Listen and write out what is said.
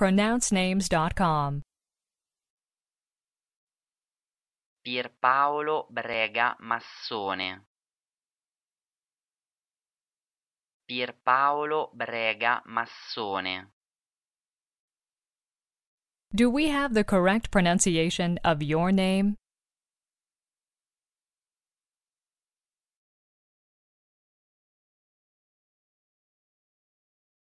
pronouncenames.com. Pierpaolo Brega Massone. Pierpaolo Brega Massone. Do we have the correct pronunciation of your name?